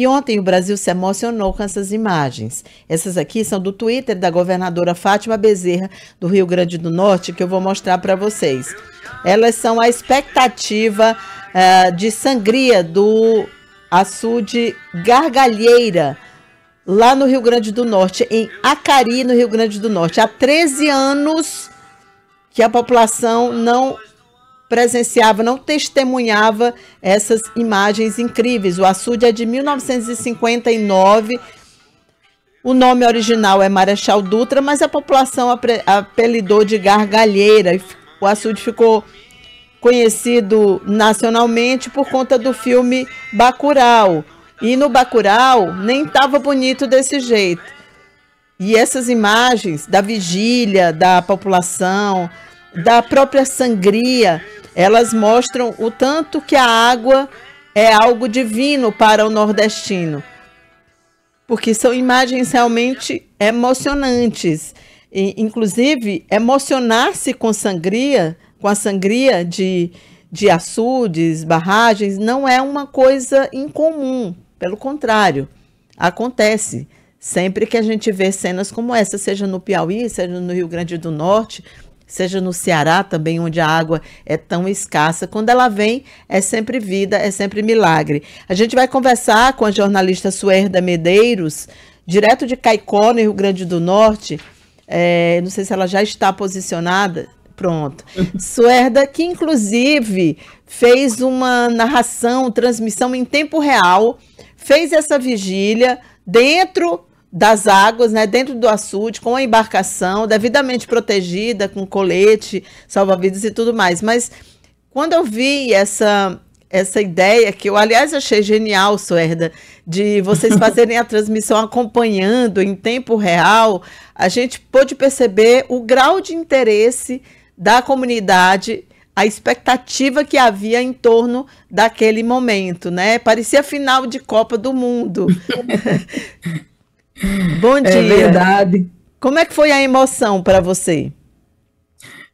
E ontem o Brasil se emocionou com essas imagens. Essas aqui são do Twitter da governadora Fátima Bezerra, do Rio Grande do Norte, que eu vou mostrar para vocês. Elas são a expectativa uh, de sangria do açude Gargalheira, lá no Rio Grande do Norte, em Acari, no Rio Grande do Norte. Há 13 anos que a população não presenciava, não testemunhava essas imagens incríveis. O açude é de 1959. O nome original é Marechal Dutra, mas a população apelidou de Gargalheira. O açude ficou conhecido nacionalmente por conta do filme Bacural. E no Bacural nem estava bonito desse jeito. E essas imagens da vigília da população, da própria sangria, elas mostram o tanto que a água é algo divino para o nordestino. Porque são imagens realmente emocionantes. E, inclusive, emocionar-se com sangria, com a sangria de, de açudes, barragens, não é uma coisa incomum. Pelo contrário, acontece. Sempre que a gente vê cenas como essa, seja no Piauí, seja no Rio Grande do Norte, seja no Ceará também, onde a água é tão escassa. Quando ela vem, é sempre vida, é sempre milagre. A gente vai conversar com a jornalista Suerda Medeiros, direto de Caicó, no Rio Grande do Norte. É, não sei se ela já está posicionada. Pronto. Suerda, que inclusive fez uma narração, transmissão em tempo real, fez essa vigília dentro das águas, né, dentro do açude, com a embarcação, devidamente protegida, com colete, salva-vidas e tudo mais. Mas quando eu vi essa essa ideia que eu, aliás, achei genial, Suerda, de vocês fazerem a transmissão acompanhando em tempo real, a gente pôde perceber o grau de interesse da comunidade, a expectativa que havia em torno daquele momento, né? Parecia final de Copa do Mundo. Bom é dia. É verdade. Como é que foi a emoção para você?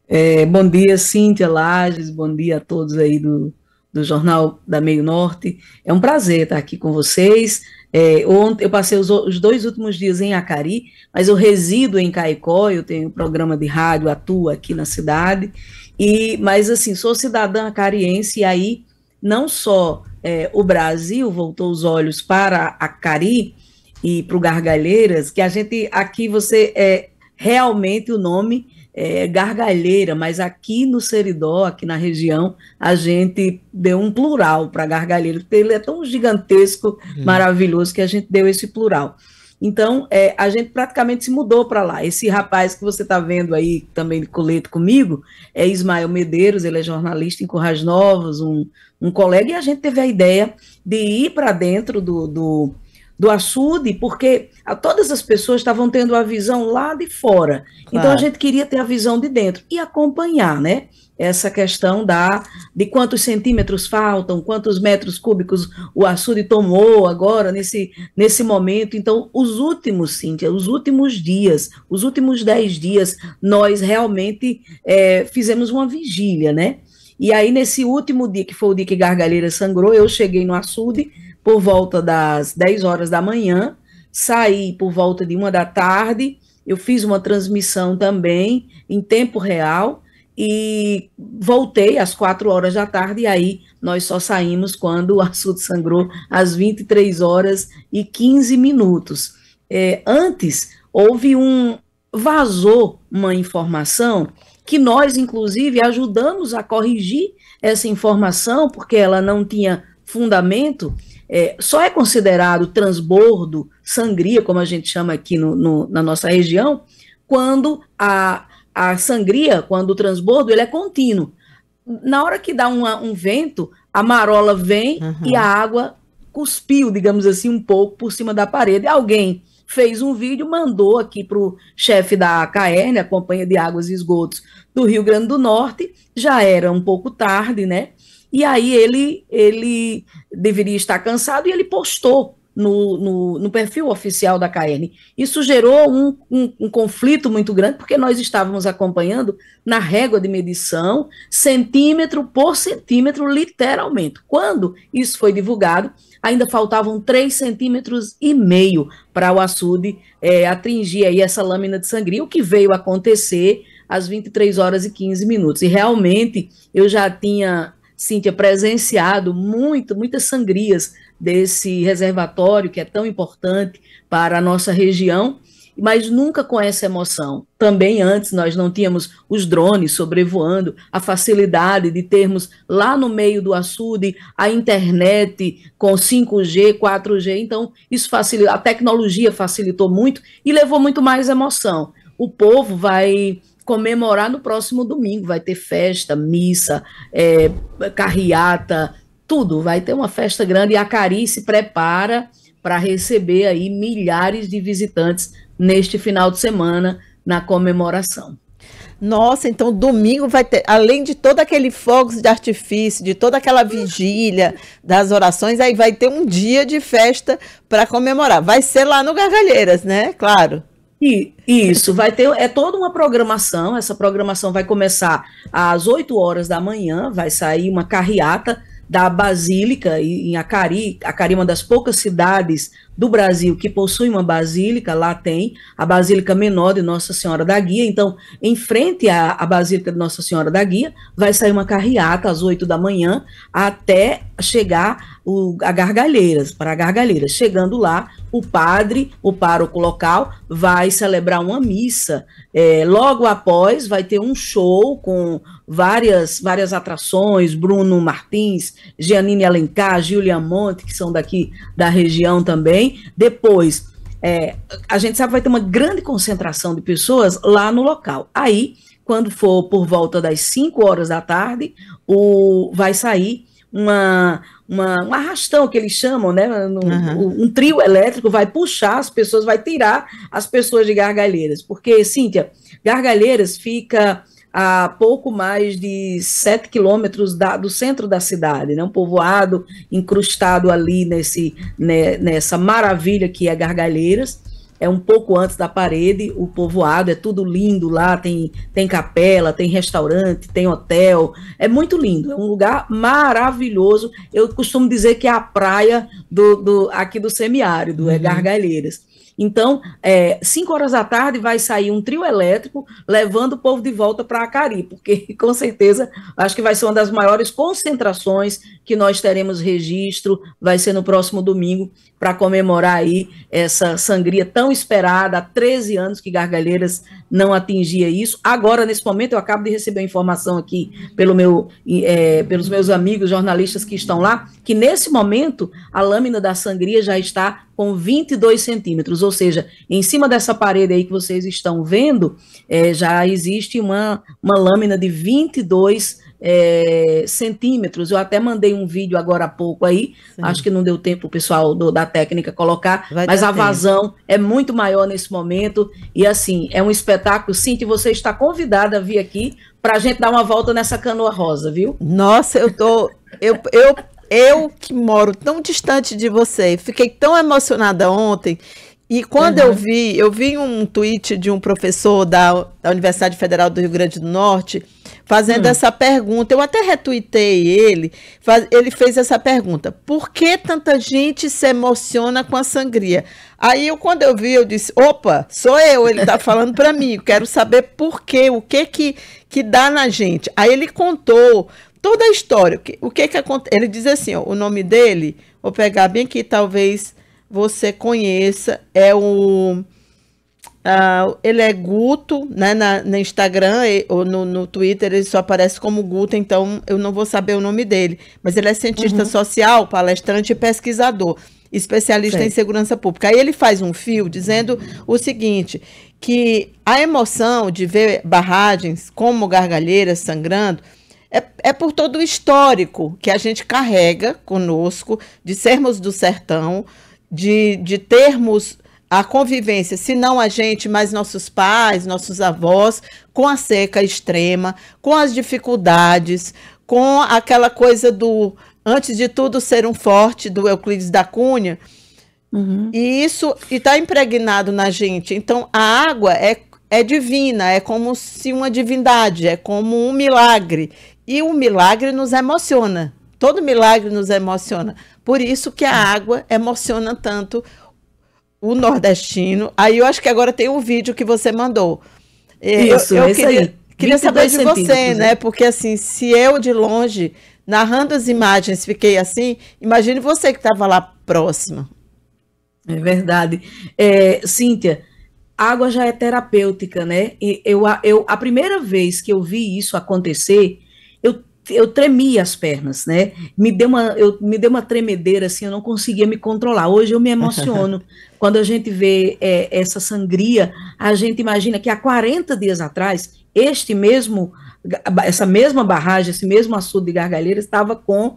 É, bom dia, Cíntia Lages, bom dia a todos aí do, do Jornal da Meio Norte. É um prazer estar aqui com vocês. É, ontem eu passei os, os, dois últimos dias em Acari, mas eu resido em Caicó, eu tenho um programa de rádio, atuo aqui na cidade. E, mas assim, sou cidadã acariense e aí não só é, o Brasil voltou os olhos para Acari, e para o Gargalheiras, que a gente aqui você é realmente o nome é, gargalheira, mas aqui no Seridó, aqui na região, a gente deu um plural para gargalheira, porque ele é tão gigantesco, hum. maravilhoso, que a gente deu esse plural. Então, é, a gente praticamente se mudou para lá. Esse rapaz que você está vendo aí, também de colete comigo, é Ismael Medeiros, ele é jornalista em Currais Novos, um, um colega, e a gente teve a ideia de ir para dentro do, do do açude, porque a, todas as pessoas estavam tendo a visão lá de fora. Claro. Então a gente queria ter a visão de dentro e acompanhar, né? Essa questão da de quantos centímetros faltam, quantos metros cúbicos o açude tomou agora nesse, nesse momento. Então, os últimos, Cíntia, os últimos dias, os últimos dez dias, nós realmente é, fizemos uma vigília, né? E aí, nesse último dia, que foi o dia que Gargalheira sangrou, eu cheguei no açude, por volta das 10 horas da manhã, saí por volta de uma da tarde, eu fiz uma transmissão também em tempo real e voltei às 4 horas da tarde, e aí nós só saímos quando o assunto sangrou às 23 horas e 15 minutos. É, antes, houve um. vazou uma informação que nós, inclusive, ajudamos a corrigir essa informação, porque ela não tinha fundamento, é, só é considerado transbordo, sangria, como a gente chama aqui no, no, na nossa região, quando a, a sangria, quando o transbordo, ele é contínuo. Na hora que dá uma, um vento, a marola vem uhum. e a água cuspiu, digamos assim, um pouco por cima da parede. Alguém fez um vídeo, mandou aqui para o chefe da ACAERN, a Companhia de Águas e Esgotos do Rio Grande do Norte. Já era um pouco tarde, né? E aí ele, ele deveria estar cansado e ele postou no, no, no perfil oficial da KN. Isso gerou um, um, um conflito muito grande, porque nós estávamos acompanhando na régua de medição, centímetro por centímetro, literalmente. Quando isso foi divulgado, ainda faltavam 3 centímetros e meio para o açude é, atingir aí essa lâmina de sangria, o que veio acontecer às 23 horas e 15 minutos. E realmente eu já tinha Cíntia, presenciado muito, muitas sangrias desse reservatório que é tão importante para a nossa região, mas nunca com essa emoção. Também antes nós não tínhamos os drones sobrevoando, a facilidade de termos lá no meio do açude a internet com 5G, 4G, então isso facilita, a tecnologia facilitou muito e levou muito mais emoção. O povo vai comemorar no próximo domingo. Vai ter festa, missa, é, carreata, tudo. Vai ter uma festa grande e a Cari se prepara para receber aí milhares de visitantes neste final de semana na comemoração. Nossa, então domingo vai ter, além de todo aquele fogos de artifício, de toda aquela vigília das orações, aí vai ter um dia de festa para comemorar. Vai ser lá no Gargalheiras, né? Claro. E isso vai ter é toda uma programação. Essa programação vai começar às 8 horas da manhã, vai sair uma carreata da Basílica em Acari. Acari é uma das poucas cidades do Brasil que possui uma basílica, lá tem a Basílica Menor de Nossa Senhora da Guia. Então, em frente à, à Basílica de Nossa Senhora da Guia, vai sair uma carreata às 8 da manhã até chegar o, a Gargalheiras, para a Gargalheiras. Chegando lá, o padre, o pároco local, vai celebrar uma missa. É, logo após, vai ter um show com várias, várias atrações, Bruno Martins, Giannini Alencar, Julia Monte, que são daqui da região também, depois, é, a gente sabe que vai ter uma grande concentração de pessoas lá no local. Aí, quando for por volta das 5 horas da tarde, o, vai sair uma, uma, um arrastão que eles chamam, né? uhum. um, trio elétrico vai puxar as pessoas, vai tirar as pessoas de gargalheiras. Porque, Cíntia, gargalheiras fica a pouco mais de sete quilômetros do centro da cidade, né? um povoado incrustado ali nesse, né, nessa maravilha que é Gargalheiras é um pouco antes da parede, o povoado, é tudo lindo lá, tem, tem capela, tem restaurante, tem hotel, é muito lindo, é um lugar maravilhoso, eu costumo dizer que é a praia do, do aqui do semiárido, é uhum. é Gargalheiras. Então, é, cinco horas da tarde vai sair um trio elétrico levando o povo de volta para Acari, porque com certeza acho que vai ser uma das maiores concentrações que nós teremos registro, vai ser no próximo domingo, para comemorar aí essa sangria tão esperada, há 13 anos que Gargalheiras não atingia isso. Agora, nesse momento, eu acabo de receber informação aqui pelo meu, é, pelos meus amigos jornalistas que estão lá, que nesse momento a lâmina da sangria já está com 22 centímetros, ou seja, em cima dessa parede aí que vocês estão vendo, é, já existe uma, uma lâmina de 22 é, centímetros. Eu até mandei um vídeo agora há pouco aí, Sim. acho que não deu tempo o pessoal do, da técnica colocar, Vai mas a tempo. vazão é muito maior nesse momento, e assim, é um espetáculo. Cinti, você está convidada a vir aqui para a gente dar uma volta nessa canoa rosa, viu? Nossa, eu tô... Eu, eu eu que moro tão distante de você, fiquei tão emocionada ontem. E quando uhum. eu vi, eu vi um tweet de um professor da, da Universidade Federal do Rio Grande do Norte fazendo hum. essa pergunta. Eu até retuitei ele. Faz, ele fez essa pergunta: por que tanta gente se emociona com a sangria? Aí eu, quando eu vi, eu disse: opa, sou eu, ele está falando para mim, eu quero saber por quê, o que que, que dá na gente. Aí ele contou toda a história. O que o que, que acontece? Ele diz assim, ó, o nome dele, vou pegar bem aqui, talvez você conheça, é o... Uh, ele é Guto, né? Na, no Instagram e, ou no, no, Twitter ele só aparece como Guto, então eu não vou saber o nome dele. Mas ele é cientista uhum. social, palestrante e pesquisador, especialista Sei. em segurança pública. Aí ele faz um fio dizendo o seguinte: que a emoção de ver barragens como gargalheiras sangrando é, é por todo o histórico que a gente carrega conosco, de sermos do sertão, de, de termos a convivência, se não a gente, mas nossos pais, nossos avós, com a seca extrema, com as dificuldades, com aquela coisa do antes de tudo ser um forte do Euclides da Cunha. Uhum. E isso está impregnado na gente. Então a água é, é divina, é como se uma divindade, é como um milagre e o milagre nos emociona. Todo milagre nos emociona. Por isso que a água emociona tanto o nordestino. Aí eu acho que agora tem um vídeo que você mandou. É, isso, eu, eu esse queria, aí. queria saber de você, né? É. Porque assim, se eu de longe, narrando as imagens, fiquei assim, imagine você que estava lá próxima. É verdade. É, Cíntia, água já é terapêutica, né? E eu, eu, a primeira vez que eu vi isso acontecer eu eu tremia as pernas, né? Me deu uma, eu, me deu uma tremedeira, assim, eu não conseguia me controlar. Hoje eu me emociono. Quando a gente vê é, essa sangria, a gente imagina que há 40 dias atrás, este mesmo, essa mesma barragem, esse mesmo açude de gargalheira estava com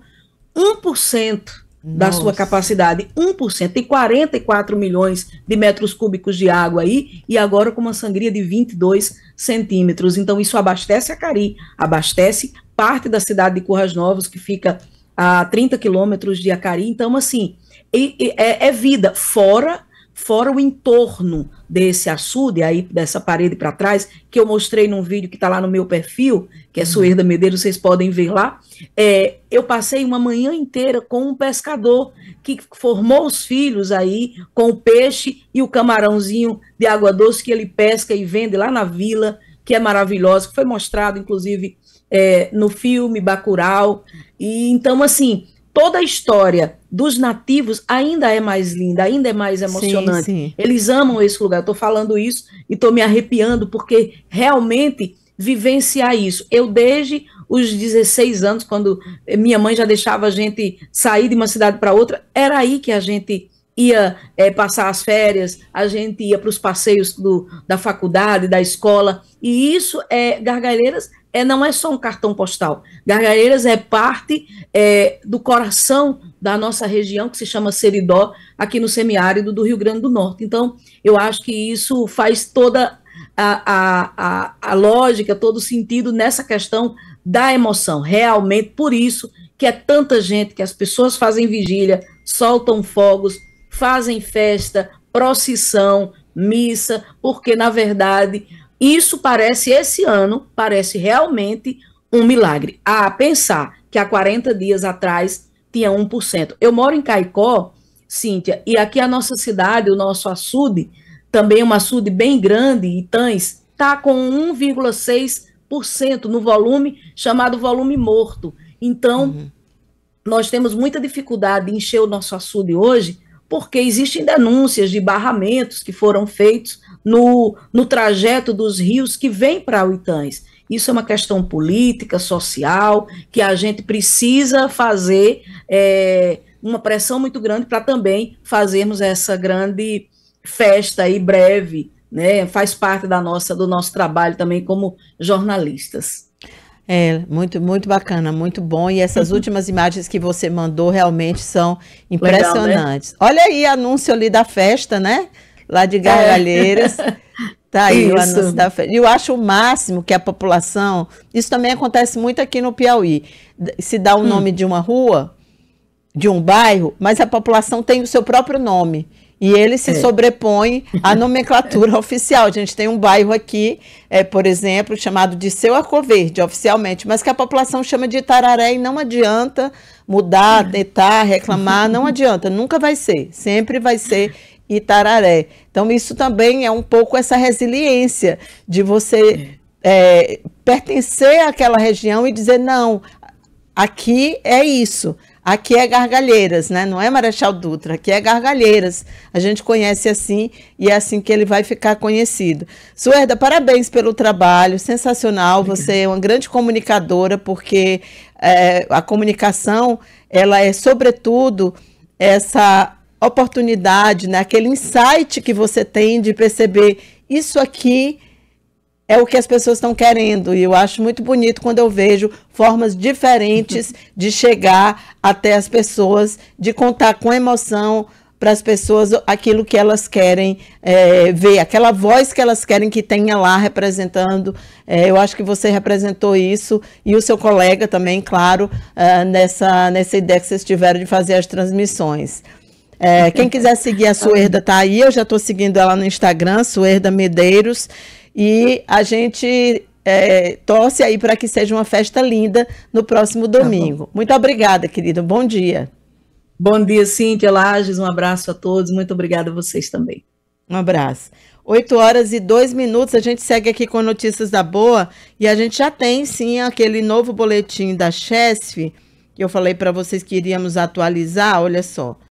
1% da Nossa. sua capacidade, 1%, tem 44 milhões de metros cúbicos de água aí, e agora com uma sangria de 22 centímetros. Então, isso abastece a Cari, abastece parte da cidade de Curras Novos, que fica a 30 quilômetros de Acari. Então, assim, é, é vida fora fora o entorno desse açude, aí dessa parede para trás, que eu mostrei num vídeo que está lá no meu perfil, que é uhum. Suerda Medeiros, vocês podem ver lá. É, eu passei uma manhã inteira com um pescador que formou os filhos aí com o peixe e o camarãozinho de água doce que ele pesca e vende lá na vila, que é maravilhosa, que foi mostrado, inclusive, é, no filme Bacural E então, assim, toda a história dos nativos ainda é mais linda, ainda é mais emocionante. Sim, sim. Eles amam esse lugar. Estou falando isso e estou me arrepiando, porque realmente vivenciar isso. Eu, desde os 16 anos, quando minha mãe já deixava a gente sair de uma cidade para outra, era aí que a gente ia é, passar as férias, a gente ia para os passeios do, da faculdade, da escola, e isso é Gargalheiras é, não é só um cartão postal. Gargalheiras é parte é, do coração da nossa região, que se chama Seridó, aqui no semiárido do Rio Grande do Norte. Então, eu acho que isso faz toda a, a, a, a lógica, todo o sentido nessa questão da emoção. Realmente, por isso que é tanta gente, que as pessoas fazem vigília, soltam fogos, fazem festa, procissão, missa, porque na verdade isso parece esse ano parece realmente um milagre. A ah, pensar que há 40 dias atrás tinha 1%. Eu moro em Caicó, Cíntia, e aqui a nossa cidade, o nosso açude, também um açude bem grande, Itães, está com 1,6% no volume chamado volume morto. Então, uhum. nós temos muita dificuldade em encher o nosso açude hoje, porque existem denúncias de barramentos que foram feitos no, no trajeto dos rios que vêm para Uitães. Isso é uma questão política, social, que a gente precisa fazer é, uma pressão muito grande para também fazermos essa grande festa aí breve, né? Faz parte da nossa do nosso trabalho também como jornalistas. É, muito, muito bacana, muito bom. E essas últimas imagens que você mandou realmente são impressionantes. Legal, né? Olha aí, anúncio ali da festa, né? Lá de Gargalheiras. É. Tá aí isso. o anúncio da festa. E eu acho o máximo que a população. Isso também acontece muito aqui no Piauí. Se dá o hum. nome de uma rua, de um bairro, mas a população tem o seu próprio nome e ele se é. sobrepõe à nomenclatura oficial. A gente tem um bairro aqui, é, por exemplo, chamado de Seu verde, oficialmente, mas que a população chama de Itararé e não adianta mudar, tentar, reclamar, não adianta, nunca vai ser, sempre vai ser Itararé. Então, isso também é um pouco essa resiliência de você é, pertencer àquela região e dizer, não, aqui é isso. Aqui é Gargalheiras, né? Não é Marechal Dutra, aqui é Gargalheiras. A gente conhece assim e é assim que ele vai ficar conhecido. Suerda, parabéns pelo trabalho, sensacional. Você é uma grande comunicadora, porque é, a comunicação, ela é sobretudo essa oportunidade, né? Aquele insight que você tem de perceber isso aqui é o que as pessoas estão querendo. E eu acho muito bonito quando eu vejo formas diferentes de chegar até as pessoas, de contar com emoção para as pessoas aquilo que elas querem é, ver, aquela voz que elas querem que tenha lá representando. É, eu acho que você representou isso e o seu colega também, claro, é, nessa, nessa ideia que vocês tiveram de fazer as transmissões. É, quem quiser seguir a Suerda tá aí, eu já estou seguindo ela no Instagram, Suerda Medeiros. E a gente é, torce aí para que seja uma festa linda no próximo tá domingo. Tá Muito obrigada, querido. Bom dia. Bom dia, Cíntia Lages. Um abraço a todos. Muito obrigada a vocês também. Um abraço. Oito horas e dois minutos, a gente segue aqui com notícias da boa e a gente já tem sim aquele novo boletim da Chesf, que eu falei para vocês que iríamos atualizar, olha só.